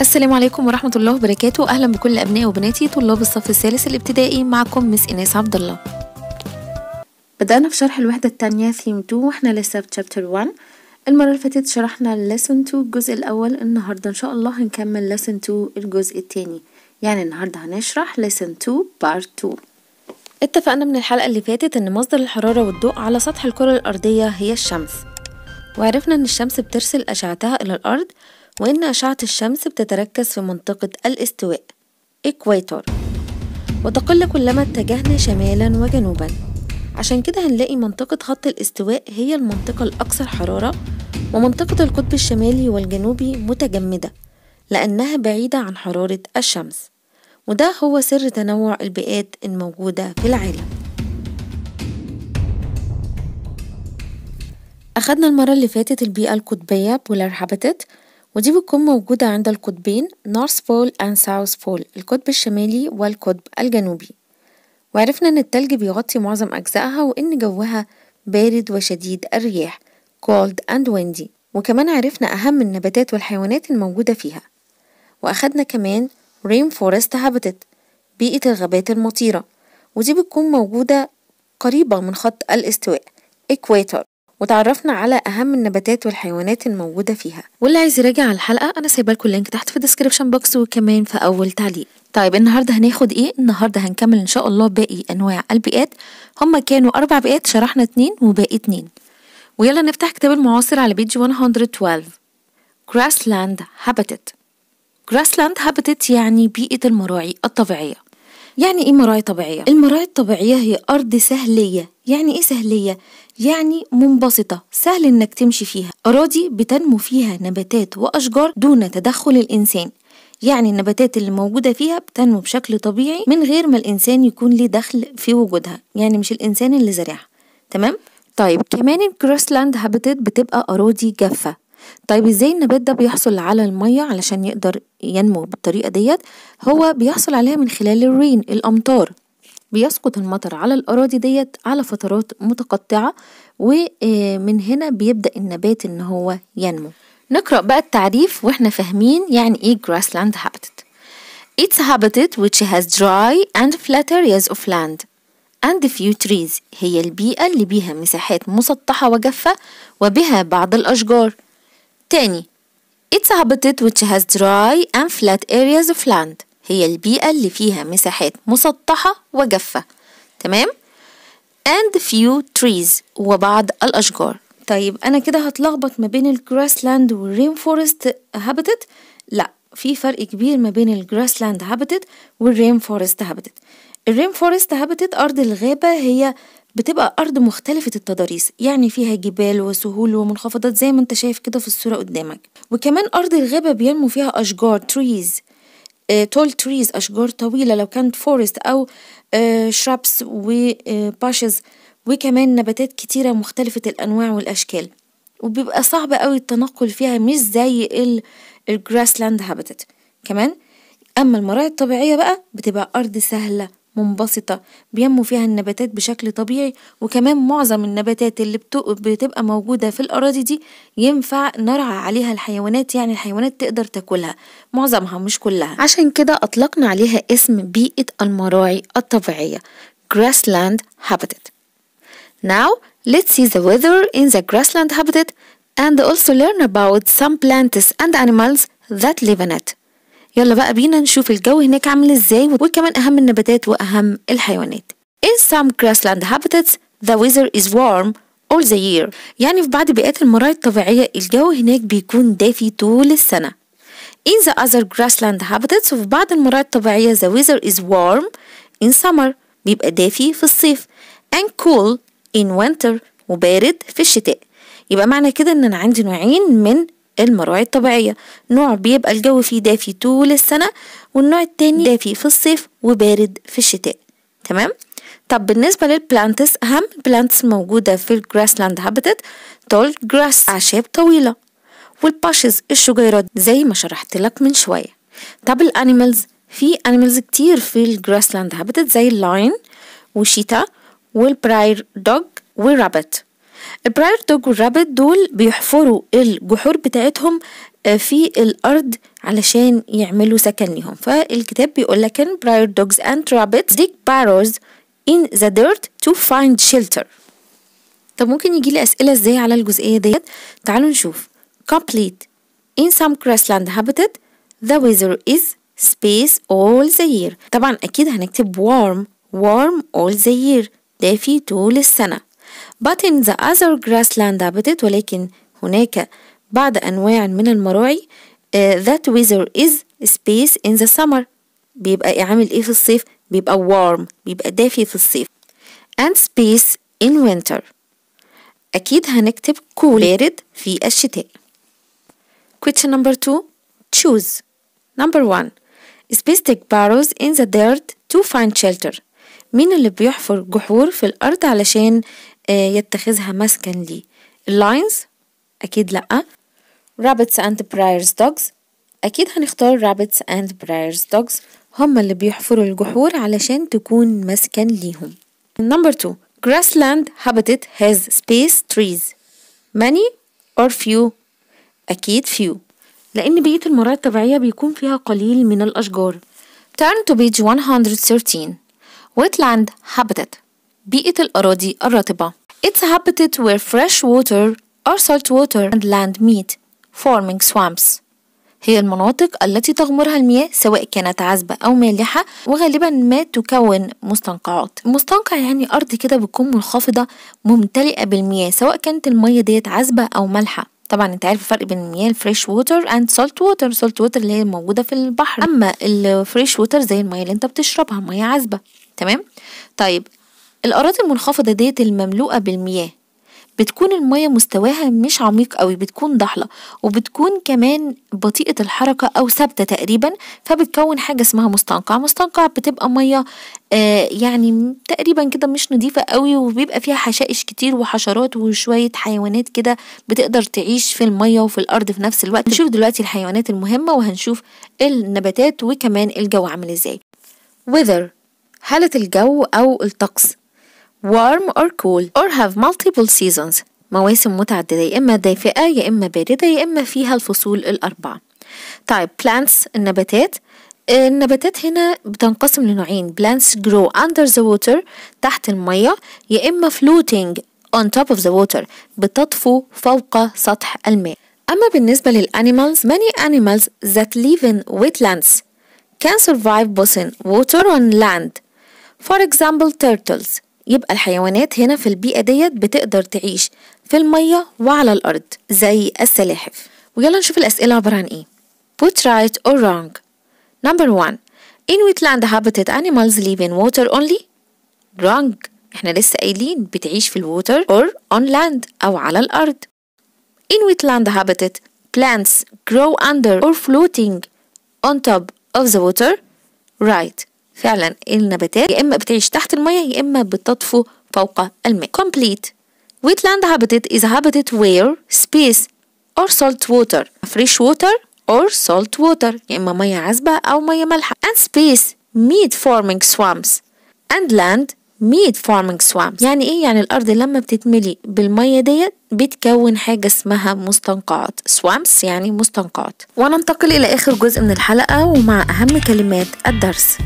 السلام عليكم ورحمة الله وبركاته أهلا بكل أبنائي وبناتي طلاب الصف الثالث الابتدائي معكم مس إناس عبد الله بدأنا في شرح الوحدة الثانية ثيم 2 واحنا لسه في تشابتر 1 المرة اللي فاتت شرحنا لسن 2 الجزء الأول النهاردة إن شاء الله هنكمل ليسون 2 الجزء الثاني يعني النهاردة هنشرح ليسون 2 بارت 2 اتفقنا من الحلقة اللي فاتت إن مصدر الحرارة والضوء على سطح الكرة الأرضية هي الشمس وعرفنا إن الشمس بترسل أشعتها إلى الأرض وإن أشعة الشمس بتتركز في منطقة الاستواء إكويتور وتقل كلما اتجهنا شمالا وجنوبا عشان كده هنلاقي منطقة خط الاستواء هي المنطقة الأكثر حرارة ومنطقة القطب الشمالي والجنوبي متجمدة لأنها بعيدة عن حرارة الشمس وده هو سر تنوع البيئات الموجودة في العالم أخدنا المرة اللي فاتت البيئة القطبية بولار هابتت ودي بتكون موجودة عند القطبين North Pole and South Pole القطب الشمالي والقطب الجنوبي وعرفنا إن التلج بيغطي معظم أجزائها وإن جوها بارد وشديد الرياح cold and windy وكمان عرفنا أهم النباتات والحيوانات الموجودة فيها وأخدنا كمان فورست habitat بيئة الغابات المطيرة ودي بتكون موجودة قريبة من خط الاستواء إكواتور وتعرفنا على اهم النباتات والحيوانات الموجوده فيها واللي عايز يراجع الحلقه انا سايبه لكم اللينك تحت في الديسكريبشن بوكس وكمان في اول تعليق طيب النهارده هناخد ايه النهارده هنكمل ان شاء الله باقي انواع البيئات هما كانوا اربع بيئات شرحنا اتنين وباقي اتنين ويلا نفتح كتاب المعاصر على بيج 112 grassland habitat grassland habitat يعني بيئه المراعي الطبيعيه يعني ايه مراعي طبيعيه المراعي الطبيعيه هي ارض سهليه يعني ايه سهليه يعني منبسطة سهل إنك تمشي فيها أراضي بتنمو فيها نباتات وأشجار دون تدخل الإنسان يعني النباتات اللي موجودة فيها بتنمو بشكل طبيعي من غير ما الإنسان يكون ليه دخل في وجودها يعني مش الإنسان اللي زرعها تمام؟ طيب كمان الكروسلاند هابتت بتبقى أراضي جافة طيب ازاي النبات ده بيحصل على المية علشان يقدر ينمو بالطريقة ديت هو بيحصل عليها من خلال الرين الأمطار بيسقط المطر على الأراضي ديت على فترات متقطعة ومن آه، هنا بيبدأ النبات إن هو ينمو نقرأ بقى التعريف وإحنا فاهمين يعني إيه grassland habitat It's a habitat which has dry and flat areas of land and few trees هي البيئة اللي بيها مساحات مسطحة وجافة وبها بعض الأشجار تاني It's a habitat which has dry and flat areas of land هي البيئة اللي فيها مساحات مسطحة وجافة تمام and few trees وبعض الأشجار طيب أنا كده هتلخبط ما بين الجراس لاند والرين فورست هابتت لا في فرق كبير ما بين الجراس لاند هابتت والرين فورست هابتت الرين فورست هابتت أرض الغابة هي بتبقى أرض مختلفة التضاريس يعني فيها جبال وسهول ومنخفضات زي ما انت شايف كده في الصورة قدامك وكمان أرض الغابة بينمو فيها أشجار trees تول آه، تريز أشجار طويلة لو كانت فورست أو شرابس آه، وباشز آه، وكمان نباتات كتيرة مختلفة الأنواع والأشكال وبيبقى صعب قوي التنقل فيها مش زي الجراس لاند هابتت كمان أما المراعي الطبيعية بقى بتبقى أرض سهلة منبسطة بينمو فيها النباتات بشكل طبيعي وكمان معظم النباتات اللي بتبقى موجودة في الأراضي دي ينفع نرعى عليها الحيوانات يعني الحيوانات تقدر تاكلها معظمها مش كلها عشان كده أطلقنا عليها اسم بيئة المراعي الطبيعية grassland habitat Now let's see the weather in the grassland habitat and also learn about some plants and animals that live in it. يلا بقى بينا نشوف الجو هناك عامل ازاي وكمان اهم النباتات واهم الحيوانات In some grassland habitats the weather is warm all the year يعني في بعض بيئات المراية الطبيعية الجو هناك بيكون دافي طول السنة In the other grassland habitats وفي بعض المراية الطبيعية the weather is warm in summer بيبقى دافي في الصيف and cool in winter وبارد في الشتاء يبقى معنى كده ان انا عندي نوعين من المراعي الطبيعية نوع بيبقى الجو فيه دافي طول السنة والنوع التاني دافي في الصيف وبارد في الشتاء تمام؟ طب بالنسبة للبلانتس أهم بلانتس موجودة في الجراس لاند هابتت تول جراس أعشاب طويلة والباشز الشجيرات زي ما شرحت لك من شوية طب الأنيمالز في أنيمالز كتير في الجراس لاند هابتت زي اللاين وشيتا والبراير دوج والرابت البراير دوج والرابت دول بيحفروا الجحور بتاعتهم آه، في الارض علشان يعملوا سكن ليهم فالكتاب بيقول لك ان براير دوجز اند رابتس dig burrows in the dirt to find shelter طب ممكن يجي لي اسئله ازاي على الجزئيه ديت تعالوا نشوف complete in some grassland habitat the weather is space all the year طبعا اكيد هنكتب warm warm all the year دافي طول السنه but in the other grassland habitat ولكن هناك بعض أنواع من المراعي uh, that weather is space in the summer بيبقى عامل إيه في الصيف بيبقى warm بيبقى دافي في الصيف and space in winter أكيد هنكتب cool بارد في الشتاء question number two choose number one Spastic burrows in the dirt to find shelter مين اللي بيحفر جحور في الأرض علشان آه، يتخذها مسكن ليه اللاينز أكيد لأ رابتس اند برايرز دوجز أكيد هنختار رابتس اند برايرز دوجز هما اللي بيحفروا الجحور علشان تكون مسكن ليهم نمبر 2 grassland habitat has space trees many or few أكيد few لأن بيئة المراعي الطبيعية بيكون فيها قليل من الأشجار turn to page 113 wetland habitat بيئة الأراضي الرطبة. Its habitat were fresh water or salt water and land meet, forming swamps. هي المناطق التي تغمرها المياه سواء كانت عذبة أو مالحة وغالبا ما تكون مستنقعات مستنقع يعني أرض كده بتكون منخفضة ممتلئة بالمياه سواء كانت المية ديت عذبة أو مالحة طبعا انت عارف الفرق بين المياه الفريش ووتر اند سولت ووتر سولت ووتر اللي هي موجوده في البحر اما الفريش ووتر زي المياه اللي انت بتشربها مياه عذبه تمام طيب الأراضي المنخفضة ديت المملوءة بالمياه بتكون المياه مستواها مش عميق قوي بتكون ضحلة وبتكون كمان بطيئة الحركة أو ثابتة تقريبا فبتكون حاجة اسمها مستنقع مستنقع بتبقى مياه آه يعني تقريبا كده مش نظيفة قوي وبيبقى فيها حشائش كتير وحشرات وشوية حيوانات كده بتقدر تعيش في المية وفي الأرض في نفس الوقت هنشوف دلوقتي الحيوانات المهمة وهنشوف النباتات وكمان الجو عامل ازاي وذر حالة الجو أو الطقس warm or cool or have multiple seasons مواسم متعددة يا إما دافئة يا إما باردة يا إما فيها الفصول الأربعة طيب plants النباتات النباتات هنا بتنقسم لنوعين plants grow under the water تحت المية يا إما floating on top of the water بتطفو فوق سطح الماء أما بالنسبة للأنيمالز many animals that live in wetlands can survive both in water and land for example turtles يبقى الحيوانات هنا في البيئة ديت بتقدر تعيش في المية وعلى الأرض زي السلاحف ويلا نشوف الأسئلة عبارة عن إيه Put right or wrong Number one In wetland habitat animals live in water only Wrong احنا لسه قايلين بتعيش في الووتر or on land أو على الأرض In wetland habitat plants grow under or floating on top of the water Right فعلا النباتات يا اما بتعيش تحت الميه يا اما بتطفو فوق الماء complete wetland habitat is a habitat where space or salt water fresh water or salt water يا اما ميه عذبه او ميه مالحه and space meat farming swamps and land meat farming swamps يعني ايه يعني الارض لما بتتملي بالميه ديت بتكون حاجه اسمها مستنقعات swamps يعني مستنقعات وننتقل الى اخر جزء من الحلقه ومع اهم كلمات الدرس